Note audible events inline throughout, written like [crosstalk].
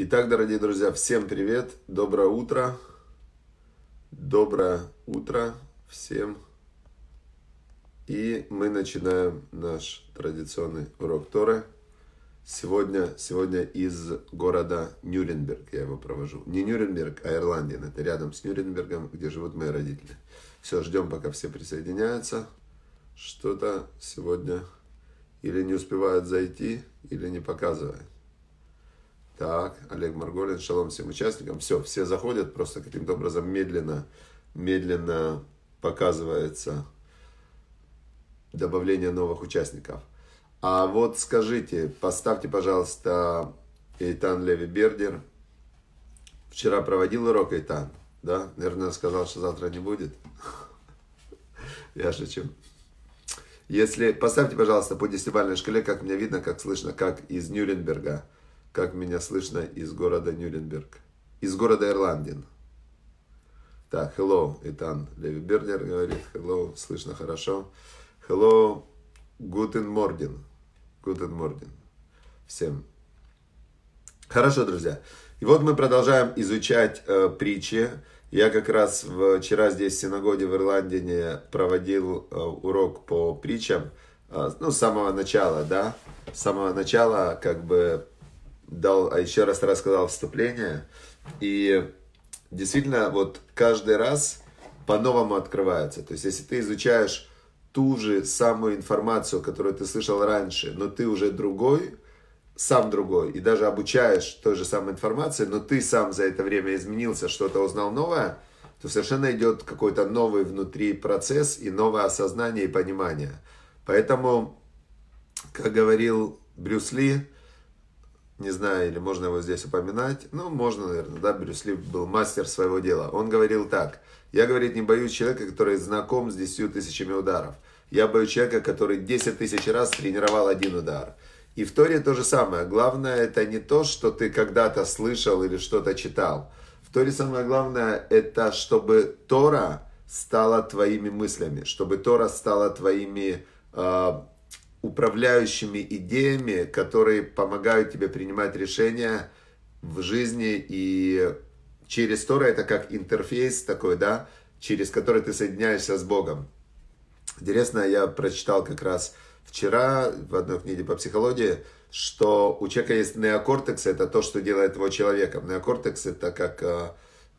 Итак, дорогие друзья, всем привет, доброе утро, доброе утро всем. И мы начинаем наш традиционный урок Торы. Сегодня, сегодня из города Нюрнберг я его провожу. Не Нюрнберг, а Ирландия. Это рядом с Нюрнбергом, где живут мои родители. Все, ждем, пока все присоединяются. Что-то сегодня или не успевают зайти, или не показывают. Так, Олег Марголин, шалом всем участникам. Все, все заходят, просто каким-то образом медленно, медленно показывается добавление новых участников. А вот скажите, поставьте, пожалуйста, Эйтан Леви Бердер. Вчера проводил урок Эйтан, да? Наверное, сказал, что завтра не будет. [laughs] Я шучу. Если поставьте, пожалуйста, по десятибалльной шкале, как мне видно, как слышно, как из Нюрнберга – как меня слышно из города Нюрнберг? Из города Ирландин. Так, hello, Итан Леви Бернер говорит. Hello, слышно хорошо. Hello, guten Morgen. Guten Morgen. Всем. Хорошо, друзья. И вот мы продолжаем изучать э, притчи. Я как раз вчера здесь в синагоге в Ирландии проводил э, урок по притчам. Э, ну, с самого начала, да. С самого начала, как бы дал, а еще раз рассказал вступление. И действительно, вот каждый раз по-новому открывается. То есть, если ты изучаешь ту же самую информацию, которую ты слышал раньше, но ты уже другой, сам другой, и даже обучаешь той же самой информации, но ты сам за это время изменился, что-то узнал новое, то совершенно идет какой-то новый внутри процесс и новое осознание и понимание. Поэтому, как говорил Брюс Ли, не знаю, или можно его здесь упоминать, ну, можно, наверное, да, Брюс Ли был мастер своего дела. Он говорил так, я, говорит, не боюсь человека, который знаком с 10 тысячами ударов. Я боюсь человека, который 10 тысяч раз тренировал один удар. И в Торе то же самое. Главное, это не то, что ты когда-то слышал или что-то читал. В Торе самое главное, это чтобы Тора стала твоими мыслями, чтобы Тора стала твоими э, управляющими идеями, которые помогают тебе принимать решения в жизни. И через Тора это как интерфейс такой, да, через который ты соединяешься с Богом. Интересно, я прочитал как раз вчера в одной книге по психологии, что у человека есть неокортекс, это то, что делает его человеком. Неокортекс это как э,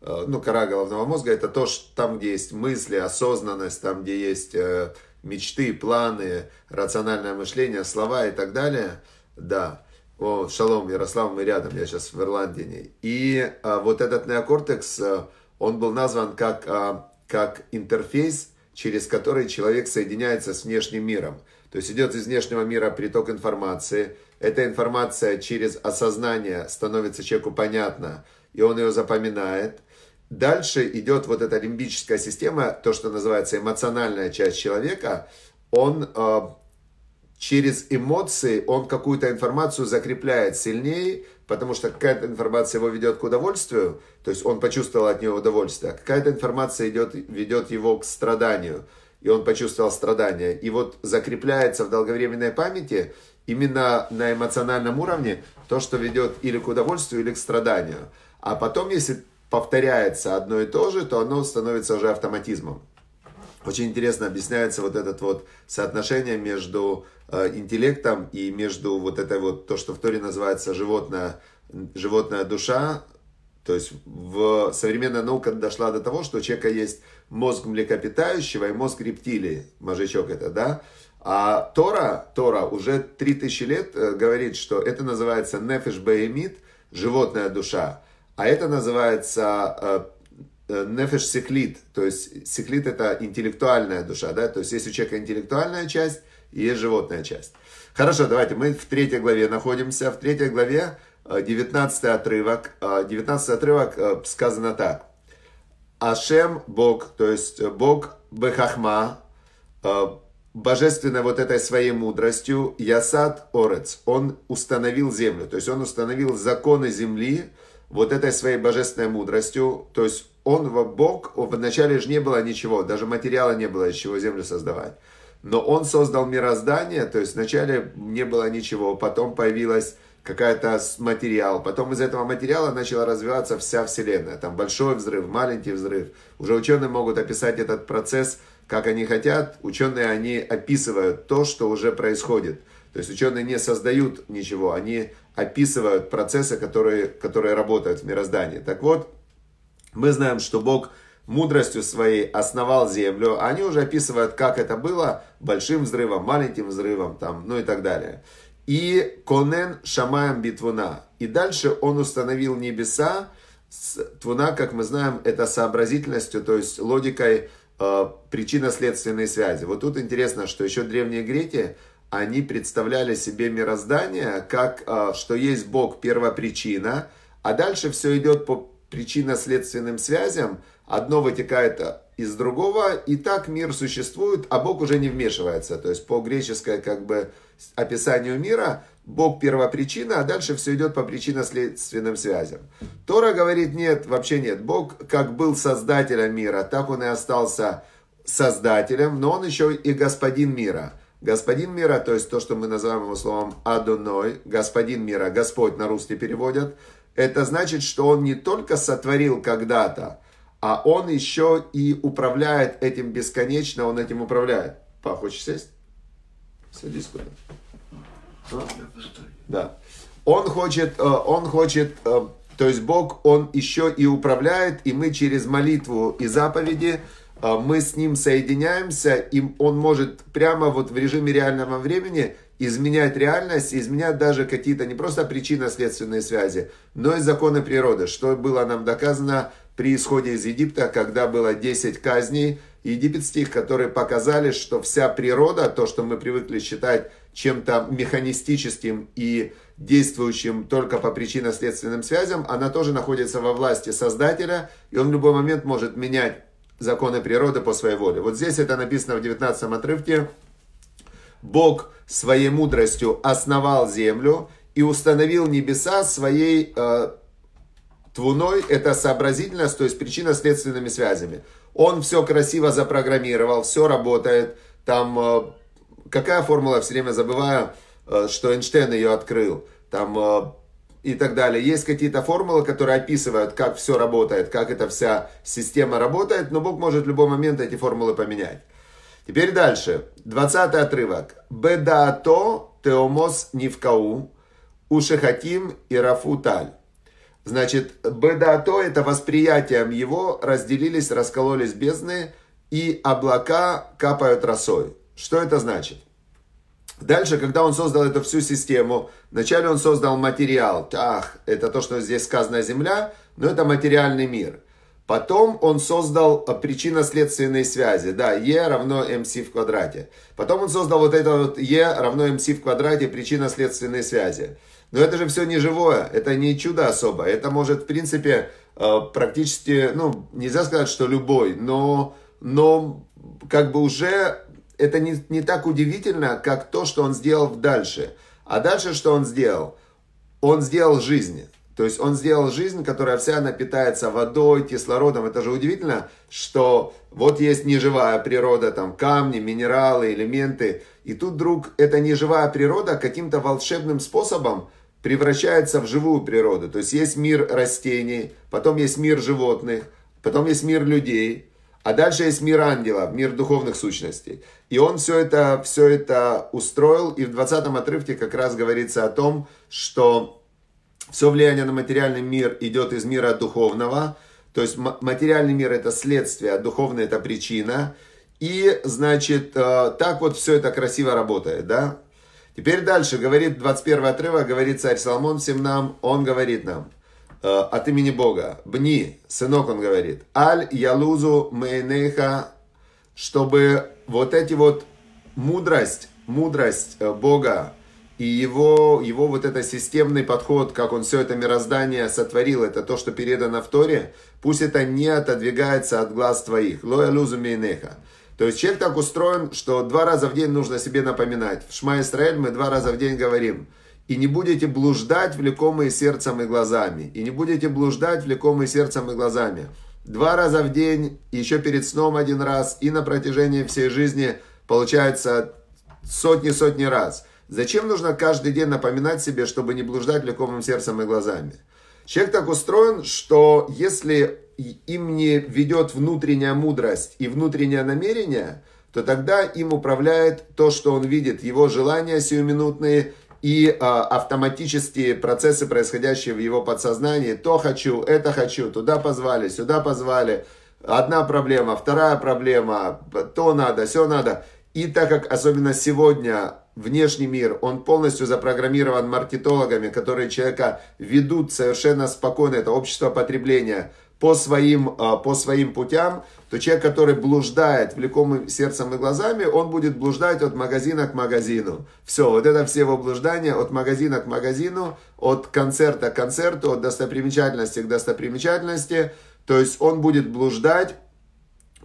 э, ну, кора головного мозга, это то, что там, где есть мысли, осознанность, там, где есть э, мечты, планы, рациональное мышление, слова и так далее. Да. О, шалом, Ярослав, мы рядом, я сейчас в Ирландии. И а, вот этот неокортекс, э, он был назван как, а, как интерфейс, через который человек соединяется с внешним миром. То есть идет из внешнего мира приток информации. Эта информация через осознание становится человеку понятна, и он ее запоминает – Дальше идет вот эта лимбическая система, то, что называется эмоциональная часть человека. Он э, через эмоции, он какую-то информацию закрепляет сильнее, потому что какая-то информация его ведет к удовольствию, то есть он почувствовал от нее удовольствие, а какая-то информация идет, ведет его к страданию, и он почувствовал страдание. И вот закрепляется в долговременной памяти именно на эмоциональном уровне то, что ведет или к удовольствию, или к страданию. А потом, если повторяется одно и то же, то оно становится уже автоматизмом. Очень интересно объясняется вот это вот соотношение между э, интеллектом и между вот этой вот, то, что в Торе называется животное, животная душа, то есть в современная наука дошла до того, что у человека есть мозг млекопитающего и мозг рептилии, мозжечок это, да? А Тора, Тора уже 3000 лет э, говорит, что это называется нефиш баемит, животная душа. А это называется э, э, нефеш сихлит, то есть сихлит это интеллектуальная душа, да, то есть есть у человека интеллектуальная часть и есть животная часть. Хорошо, давайте, мы в третьей главе находимся, в третьей главе 19 э, отрывок, 19 отрывок сказано так. Ашем Бог, то есть Бог Бехахма, божественной вот этой своей мудростью, Ясад Орец, он установил землю, то есть он установил законы земли, вот этой своей божественной мудростью, то есть он, Бог, вначале же не было ничего, даже материала не было, из чего землю создавать. Но он создал мироздание, то есть вначале не было ничего, потом появилась какая-то материал, потом из этого материала начала развиваться вся Вселенная. Там большой взрыв, маленький взрыв. Уже ученые могут описать этот процесс, как они хотят. Ученые, они описывают то, что уже происходит. То есть ученые не создают ничего, они описывают процессы, которые, которые работают в мироздании. Так вот, мы знаем, что Бог мудростью своей основал землю. А они уже описывают, как это было большим взрывом, маленьким взрывом, там, ну и так далее. И Конен Шамаем Битвуна. И дальше он установил небеса. Твуна, как мы знаем, это сообразительностью, то есть логикой э, причинно-следственной связи. Вот тут интересно, что еще древние греки они представляли себе мироздание как, а, что есть Бог первопричина, а дальше все идет по причинно-следственным связям, одно вытекает а, из другого, и так мир существует, а Бог уже не вмешивается. То есть по греческой как бы описанию мира Бог первопричина, а дальше все идет по причинно-следственным связям. Тора говорит, нет, вообще нет. Бог как был создателем мира, так он и остался создателем, но он еще и господин мира – Господин мира, то есть то, что мы называем его словом Адуной, господин мира, Господь на русский переводят, это значит, что он не только сотворил когда-то, а он еще и управляет этим бесконечно, он этим управляет. Па, хочешь сесть? Садись куда. А? Да. Он хочет, э, он хочет, э, то есть Бог, он еще и управляет, и мы через молитву и заповеди – а, мы с ним соединяемся, и он может прямо вот в режиме реального времени изменять реальность, изменять даже какие-то не просто причинно-следственные связи, но и законы природы, что было нам доказано при исходе из Египта, когда было 10 казней египетских, которые показали, что вся природа, то, что мы привыкли считать чем-то механистическим и действующим только по причинно-следственным связям, она тоже находится во власти Создателя, и он в любой момент может менять законы природы по своей воле. Вот здесь это написано в 19 отрывке. Бог своей мудростью основал землю и установил небеса своей э, твуной, это сообразительность, то есть причинно-следственными связями. Он все красиво запрограммировал, все работает. Там, э, какая формула, все время забываю, э, что Эйнштейн ее открыл. Там э, и так далее. Есть какие-то формулы, которые описывают, как все работает, как эта вся система работает, но Бог может в любой момент эти формулы поменять. Теперь дальше. 20 отрывок. Бедаато теомос нивкау, ушехатим и рафуталь. Значит, бедаато – это восприятием его разделились, раскололись бездны, и облака капают росой. Что это значит? Дальше, когда он создал эту всю систему, вначале он создал материал. Ах, это то, что здесь сказано Земля, но это материальный мир. Потом он создал э, причинно-следственные связи. Да, Е равно МС в квадрате. Потом он создал вот это вот Е равно МС в квадрате причинно-следственные связи. Но это же все не живое, это не чудо особо. Это может, в принципе, э, практически, ну, нельзя сказать, что любой, но, но как бы уже это не, не так удивительно, как то, что он сделал дальше. А дальше что он сделал? Он сделал жизнь. То есть он сделал жизнь, которая вся напитается водой, кислородом. Это же удивительно, что вот есть неживая природа, там камни, минералы, элементы. И тут вдруг эта неживая природа каким-то волшебным способом превращается в живую природу. То есть есть мир растений, потом есть мир животных, потом есть мир людей, а дальше есть мир ангелов, мир духовных сущностей. И он все это, все это устроил. И в 20 отрывке как раз говорится о том, что все влияние на материальный мир идет из мира духовного. То есть материальный мир это следствие, а духовный это причина. И, значит, э, так вот все это красиво работает, да? Теперь дальше, говорит 21 отрывок, говорит царь Соломон всем нам, он говорит нам – Э, от имени Бога. Бни, сынок, он говорит, аль ялузу мейнеха, чтобы вот эти вот мудрость, мудрость э, Бога и его, его вот это системный подход, как он все это мироздание сотворил, это то, что передано в Торе, пусть это не отодвигается от глаз твоих. Ло ялузу мейнеха. То есть человек так устроен, что два раза в день нужно себе напоминать. В Шма Исраэль мы два раза в день говорим – и не будете блуждать, влекомые сердцем и глазами, и не будете блуждать, влекомые сердцем и глазами. Два раза в день, еще перед сном один раз, и на протяжении всей жизни получается сотни-сотни раз. Зачем нужно каждый день напоминать себе, чтобы не блуждать влекомым сердцем и глазами? Человек так устроен, что если им не ведет внутренняя мудрость и внутреннее намерение, то тогда им управляет то, что он видит, его желания сиюминутные – и э, автоматические процессы, происходящие в его подсознании. То хочу, это хочу, туда позвали, сюда позвали. Одна проблема, вторая проблема, то надо, все надо. И так как особенно сегодня внешний мир, он полностью запрограммирован маркетологами, которые человека ведут совершенно спокойно, это общество потребления – по своим, а, по своим путям, то человек, который блуждает влекомым сердцем и глазами, он будет блуждать от магазина к магазину. Все, вот это все его блуждания от магазина к магазину, от концерта к концерту, от достопримечательности к достопримечательности. То есть он будет блуждать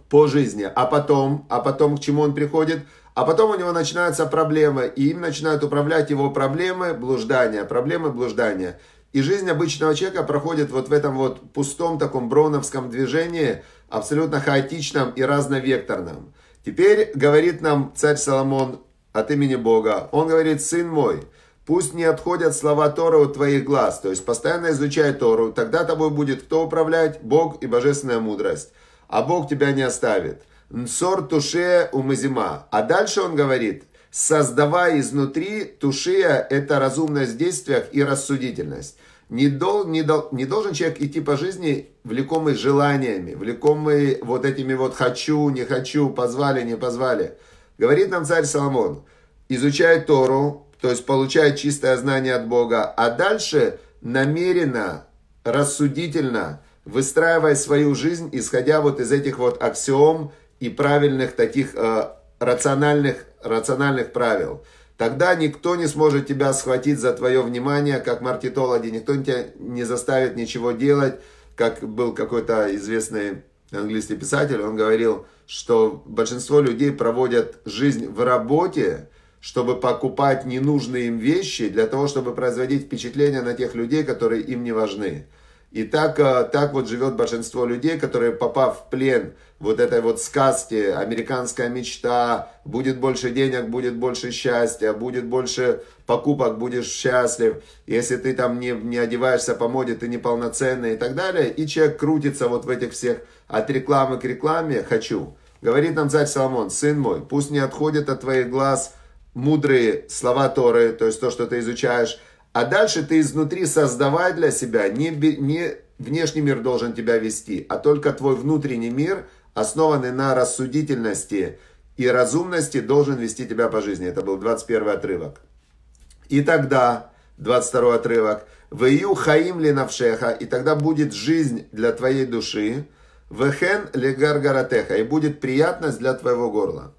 по жизни. А потом, а потом к чему он приходит? А потом у него начинаются проблемы, и им начинают управлять его проблемы, блуждания, проблемы, блуждания. И жизнь обычного человека проходит вот в этом вот пустом таком броновском движении, абсолютно хаотичном и разновекторном. Теперь говорит нам царь Соломон от имени Бога. Он говорит, сын мой, пусть не отходят слова Тора от твоих глаз. То есть постоянно изучай Тору, тогда тобой будет кто управлять? Бог и божественная мудрость. А Бог тебя не оставит. Нсор туше умазима. А дальше он говорит, создавая изнутри, тушия – это разумность в действиях и рассудительность. Не, дол, не, дол, не должен человек идти по жизни влекомый желаниями, влекомый вот этими вот «хочу», «не хочу», «позвали», «не позвали». Говорит нам царь Соломон, изучай Тору, то есть получай чистое знание от Бога, а дальше намеренно, рассудительно выстраивай свою жизнь, исходя вот из этих вот аксиом и правильных таких э, рациональных, рациональных правил – Тогда никто не сможет тебя схватить за твое внимание, как маркетологи. Никто тебя не заставит ничего делать. Как был какой-то известный английский писатель, он говорил, что большинство людей проводят жизнь в работе, чтобы покупать ненужные им вещи, для того, чтобы производить впечатление на тех людей, которые им не важны. И так, э, так вот живет большинство людей, которые, попав в плен вот этой вот сказки «Американская мечта», «Будет больше денег, будет больше счастья», «Будет больше покупок, будешь счастлив», «Если ты там не, не одеваешься по моде, ты неполноценный» и так далее. И человек крутится вот в этих всех «От рекламы к рекламе хочу». Говорит нам царь Соломон, «Сын мой, пусть не отходит от твоих глаз мудрые слова Торы, то есть то, что ты изучаешь, а дальше ты изнутри создавай для себя, не, не внешний мир должен тебя вести, а только твой внутренний мир – основанный на рассудительности и разумности, должен вести тебя по жизни. Это был 21 отрывок. И тогда, 22 отрывок, «Вею хаим ли навшеха», и тогда будет жизнь для твоей души, «Вехен ли гаргаратеха», и будет приятность для твоего горла.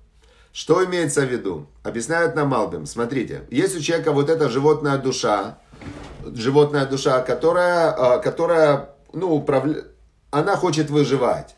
Что имеется в виду? Объясняют нам Малбим. Смотрите, есть у человека вот эта животная душа, животная душа, которая, э, которая ну, управля... она хочет выживать.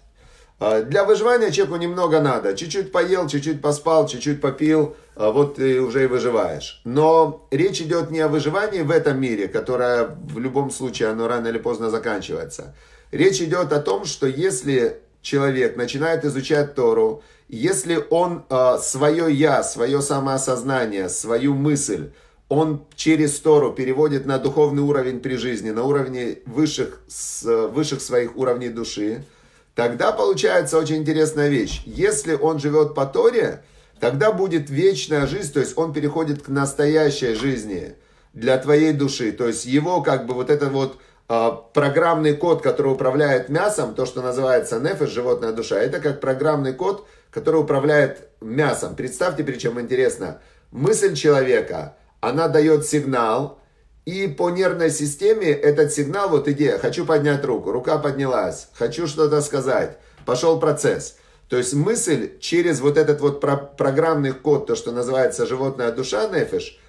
А, для выживания человеку немного надо. Чуть-чуть поел, чуть-чуть поспал, чуть-чуть попил, а, вот ты уже и выживаешь. Но речь идет не о выживании в этом мире, которое в любом случае, оно рано или поздно заканчивается. Речь идет о том, что если человек начинает изучать Тору, если он а, свое «я», свое самоосознание, свою мысль, он через Тору переводит на духовный уровень при жизни, на уровне высших, высших своих уровней души – Тогда получается очень интересная вещь. Если он живет по Торе, тогда будет вечная жизнь, то есть он переходит к настоящей жизни для твоей души. То есть его как бы вот этот вот а, программный код, который управляет мясом, то, что называется нефеш, животная душа, это как программный код, который управляет мясом. Представьте, причем интересно, мысль человека, она дает сигнал, и по нервной системе этот сигнал, вот идея, хочу поднять руку, рука поднялась, хочу что-то сказать, пошел процесс. То есть мысль через вот этот вот про программный код, то, что называется животная душа, нефиш,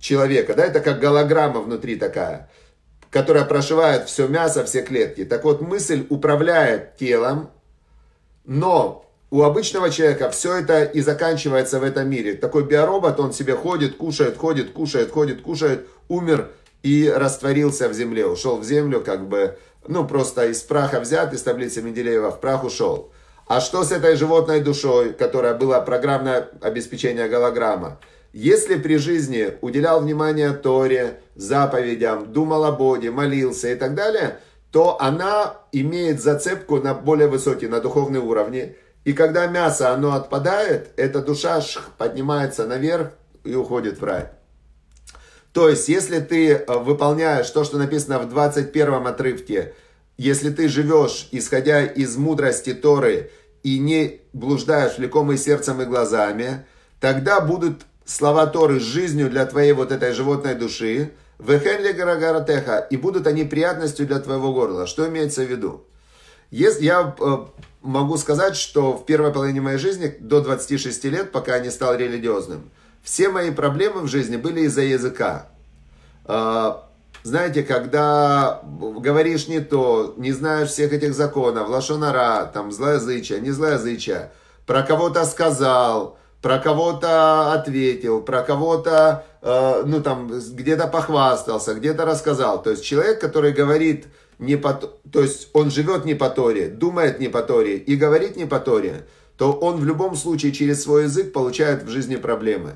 человека, да, это как голограмма внутри такая, которая прошивает все мясо, все клетки. Так вот, мысль управляет телом, но у обычного человека все это и заканчивается в этом мире. Такой биоробот, он себе ходит, кушает, ходит, кушает, ходит, кушает, умер и растворился в земле, ушел в землю, как бы, ну, просто из праха взят, из таблицы Менделеева в прах ушел. А что с этой животной душой, которая была программное обеспечение голограмма? Если при жизни уделял внимание Торе, заповедям, думал о Боге, молился и так далее, то она имеет зацепку на более высокий, на духовный уровень. И когда мясо, оно отпадает, эта душа поднимается наверх и уходит в рай. То есть, если ты э, выполняешь то, что написано в 21 отрывке, если ты живешь, исходя из мудрости Торы, и не блуждаешь влеком и сердцем, и глазами, тогда будут слова Торы жизнью для твоей вот этой животной души, вехенли гарагаратеха, и будут они приятностью для твоего горла. Что имеется в виду? Если я э, могу сказать, что в первой половине моей жизни, до 26 лет, пока я не стал религиозным, все мои проблемы в жизни были из-за языка. А, знаете, когда говоришь не то, не знаешь всех этих законов, лошонара, там, злоязычие, не злоязычие, про кого-то сказал, про кого-то ответил, про кого-то, э, ну, там, где-то похвастался, где-то рассказал. То есть человек, который говорит не по, то есть он живет не по Торе, думает не по Торе и говорит не по Торе, то он в любом случае через свой язык получает в жизни проблемы.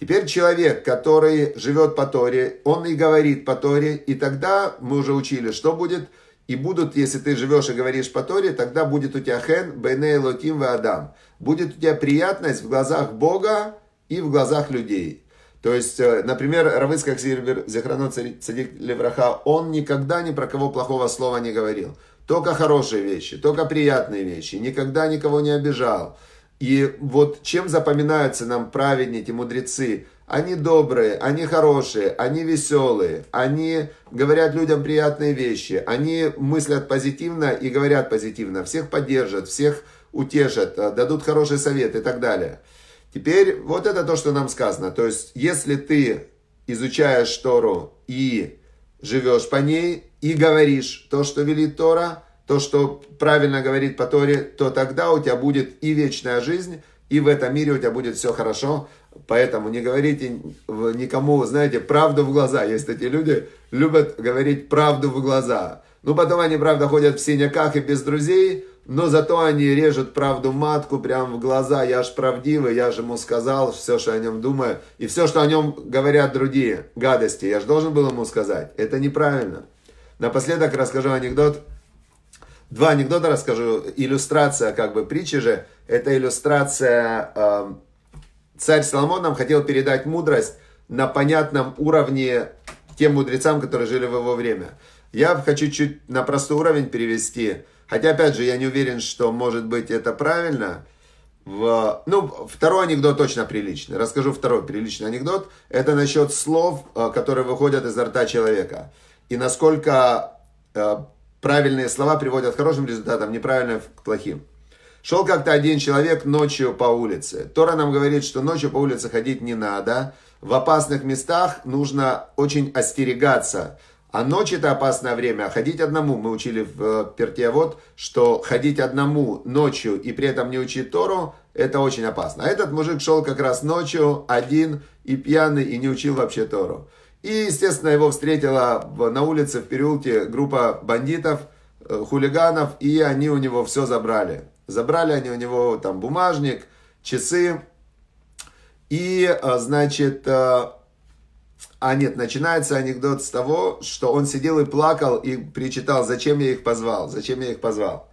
Теперь человек, который живет по Торе, он и говорит по Торе, и тогда мы уже учили, что будет, и будут, если ты живешь и говоришь по Торе, тогда будет у тебя хен, бейне лотим ве адам. Будет у тебя приятность в глазах Бога и в глазах людей. То есть, э, например, Равыцкак Зирбер, Зехрану Цадик Левраха, он никогда ни про кого плохого слова не говорил. Только хорошие вещи, только приятные вещи, никогда никого не обижал. И вот чем запоминаются нам праведники, мудрецы? Они добрые, они хорошие, они веселые, они говорят людям приятные вещи, они мыслят позитивно и говорят позитивно, всех поддержат, всех утешат, э, дадут хороший совет и так далее. Теперь вот это то, что нам сказано. То есть, если ты изучаешь Тору и живешь по ней, и говоришь то, что велит Тора, то, что правильно говорит по Торе, то тогда у тебя будет и вечная жизнь, и в этом мире у тебя будет все хорошо. Поэтому не говорите никому, знаете, правду в глаза. Есть эти люди, любят говорить правду в глаза. Ну, потом они, правда, ходят в синяках и без друзей, но зато они режут правду матку прямо в глаза. Я же правдивый, я же ему сказал все, что о нем думаю. И все, что о нем говорят другие, гадости, я же должен был ему сказать. Это неправильно. Напоследок расскажу анекдот. Два анекдота расскажу. Иллюстрация как бы притчи же. Это иллюстрация. Э, царь Соломон нам хотел передать мудрость на понятном уровне тем мудрецам, которые жили в его время. Я хочу чуть на простой уровень перевести – Хотя, опять же, я не уверен, что, может быть, это правильно. В, ну, второй анекдот точно приличный. Расскажу второй приличный анекдот. Это насчет слов, э, которые выходят изо рта человека. И насколько э, правильные слова приводят к хорошим результатам, неправильные к плохим. Шел как-то один человек ночью по улице. Тора нам говорит, что ночью по улице ходить не надо. В опасных местах нужно очень остерегаться а ночь это опасное время, ходить одному, мы учили в э, Перте. Вот, что ходить одному ночью и при этом не учить Тору, это очень опасно. А этот мужик шел как раз ночью, один и пьяный, и не учил вообще Тору. И, естественно, его встретила на улице в переулке группа бандитов, э, хулиганов, и они у него все забрали. Забрали они у него там бумажник, часы, и, э, значит, а нет, начинается анекдот с того, что он сидел и плакал и причитал, зачем я их позвал, зачем я их позвал.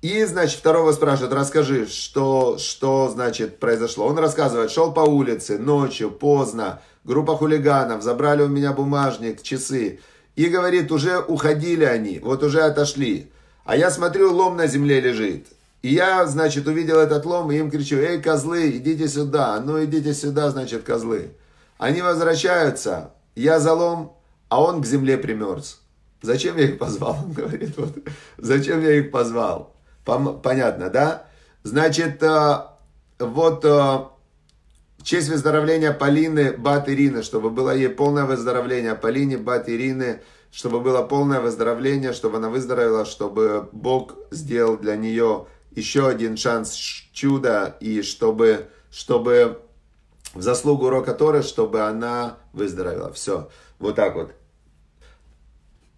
И, значит, второго спрашивают, расскажи, что, что, значит, произошло. Он рассказывает, шел по улице ночью, поздно, группа хулиганов, забрали у меня бумажник, часы. И говорит, уже уходили они, вот уже отошли. А я смотрю, лом на земле лежит. И я, значит, увидел этот лом и им кричу, эй, козлы, идите сюда, ну идите сюда, значит, козлы. Они возвращаются. Я залом, а он к земле примерз. Зачем я их позвал? [laughs] Он говорит, вот, зачем я их позвал? понятно, да? Значит, э, вот э, в честь выздоровления Полины Бат Ирины, чтобы было ей полное выздоровление. Полине Бат Ирины, чтобы было полное выздоровление, чтобы она выздоровела, чтобы Бог сделал для нее еще один шанс чуда и чтобы, чтобы в заслугу Рока Торы, чтобы она выздоровела. Все, вот так вот.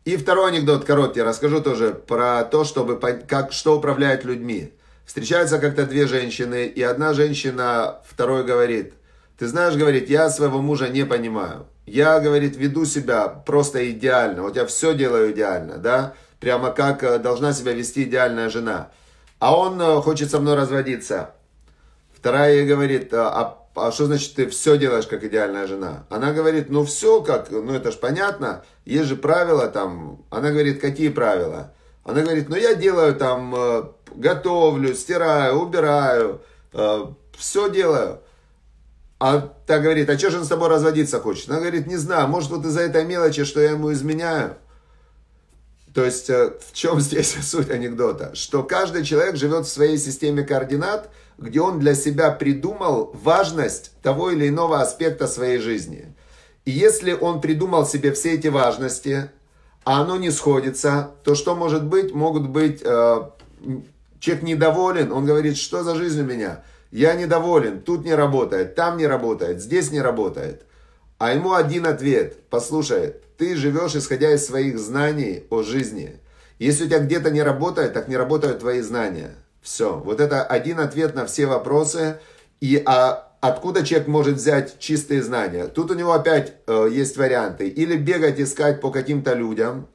И второй анекдот короткий, расскажу тоже про то, чтобы, как, что управляет людьми. Встречаются как-то две женщины, и одна женщина второй говорит, ты знаешь, говорит, я своего мужа не понимаю. Я, говорит, веду себя просто идеально, вот я все делаю идеально, да, прямо как э, должна себя вести идеальная жена. А он э, хочет со мной разводиться. Вторая ей говорит, а а что значит ты все делаешь как идеальная жена? Она говорит, ну все как, ну это же понятно, есть же правила там. Она говорит, какие правила? Она говорит, ну я делаю там, э, готовлю, стираю, убираю, э, все делаю. А та говорит, а что же он с тобой разводиться хочет? Она говорит, не знаю, может вот из-за этой мелочи, что я ему изменяю. То есть э, в чем [laughs] здесь суть анекдота? Что каждый человек живет в своей системе координат – где он для себя придумал важность того или иного аспекта своей жизни. И если он придумал себе все эти важности, а оно не сходится, то что может быть? Могут быть... Э, человек недоволен, он говорит, что за жизнь у меня? Я недоволен, тут не работает, там не работает, здесь не работает. А ему один ответ, послушай, ты живешь исходя из своих знаний о жизни. Если у тебя где-то не работает, так не работают твои знания. Все. Вот это один ответ на все вопросы. И а, откуда человек может взять чистые знания? Тут у него опять э, есть варианты. Или бегать искать по каким-то людям,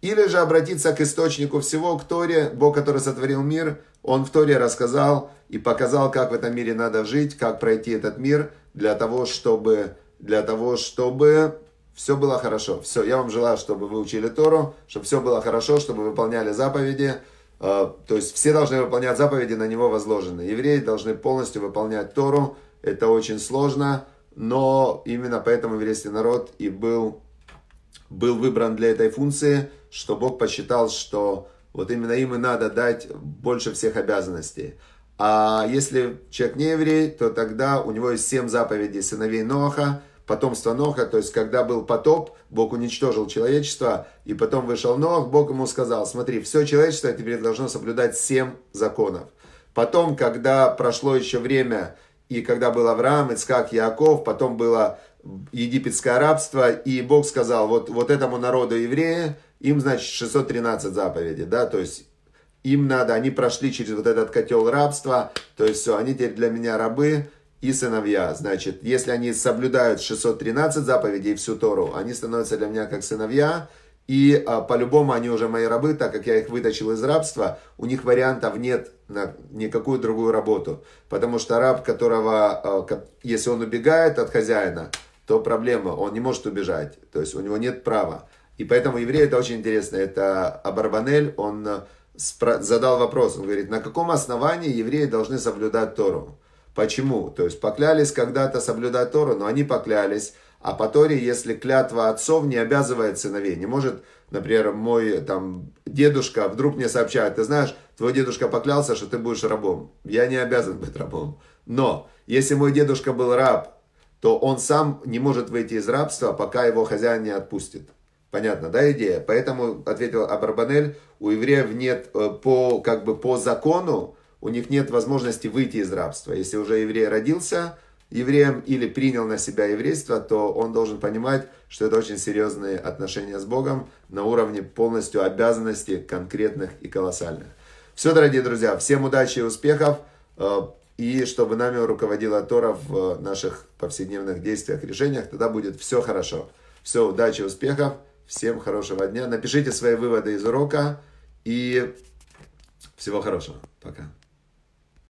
или же обратиться к источнику всего, к Торе, Бог, который сотворил мир, Он в Торе рассказал и показал, как в этом мире надо жить, как пройти этот мир для того, чтобы, для того, чтобы все было хорошо. Все, я вам желаю, чтобы вы учили Тору, чтобы все было хорошо, чтобы выполняли заповеди. А, то есть все должны выполнять заповеди, на него возложены. Евреи должны полностью выполнять Тору. Это очень сложно, но именно поэтому еврейский народ и был, был выбран для этой функции, что Бог посчитал, что вот именно им и надо дать больше всех обязанностей. А если человек не еврей, то тогда у него есть семь заповедей сыновей Ноаха – потомство Ноха, то есть когда был потоп, Бог уничтожил человечество, и потом вышел Нох, Бог ему сказал, смотри, все человечество теперь должно соблюдать семь законов. Потом, когда прошло еще время, и когда был Авраам, Ицкак, Яков, потом было египетское рабство, и Бог сказал, вот, вот этому народу евреи, им, значит, 613 заповедей, да, то есть им надо, они прошли через вот этот котел рабства, то есть все, они теперь для меня рабы, и сыновья. Значит, если они соблюдают 613 заповедей всю Тору, они становятся для меня как сыновья, и а, по-любому они уже мои рабы, так как я их вытащил из рабства, у них вариантов нет на никакую другую работу. Потому что раб, которого, а, если он убегает от хозяина, то проблема, он не может убежать, то есть у него нет права. И поэтому евреи, это очень интересно, это Абарбанель, он а, спро- задал вопрос, он говорит, на каком основании евреи должны соблюдать Тору? Почему? То есть поклялись когда-то соблюдать Тору, но они поклялись. А по Торе, если клятва отцов не обязывает сыновей, не может, например, мой там дедушка вдруг мне сообщает, ты знаешь, твой дедушка поклялся, что ты будешь рабом. Я не обязан быть рабом. Но если мой дедушка был раб, то он сам не может выйти из рабства, пока его хозяин не отпустит. Понятно, да, идея? Поэтому, ответил Абарбанель, у евреев нет э, по, как бы, по закону, у них нет возможности выйти из рабства. Если уже еврей родился евреем или принял на себя еврейство, то он должен понимать, что это очень серьезные отношения с Богом на уровне полностью обязанностей конкретных и колоссальных. Все, дорогие друзья, всем удачи и успехов, э, и чтобы нами руководила Тора в э, наших повседневных действиях, решениях, тогда будет все хорошо. Все, удачи, успехов, всем хорошего дня. Напишите свои выводы из урока и всего хорошего. Пока.